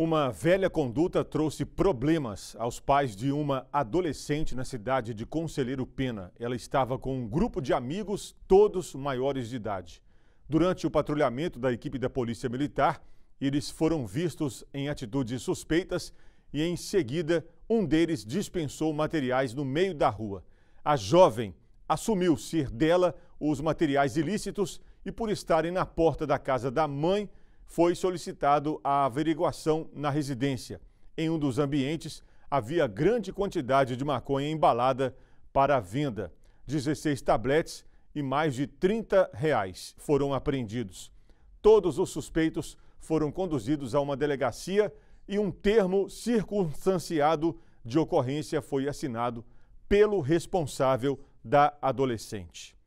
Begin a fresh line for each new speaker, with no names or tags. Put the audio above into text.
Uma velha conduta trouxe problemas aos pais de uma adolescente na cidade de Conselheiro Pena. Ela estava com um grupo de amigos, todos maiores de idade. Durante o patrulhamento da equipe da Polícia Militar, eles foram vistos em atitudes suspeitas e, em seguida, um deles dispensou materiais no meio da rua. A jovem assumiu ser dela os materiais ilícitos e, por estarem na porta da casa da mãe, foi solicitado a averiguação na residência. Em um dos ambientes, havia grande quantidade de maconha embalada para venda. 16 tabletes e mais de 30 reais foram apreendidos. Todos os suspeitos foram conduzidos a uma delegacia e um termo circunstanciado de ocorrência foi assinado pelo responsável da adolescente.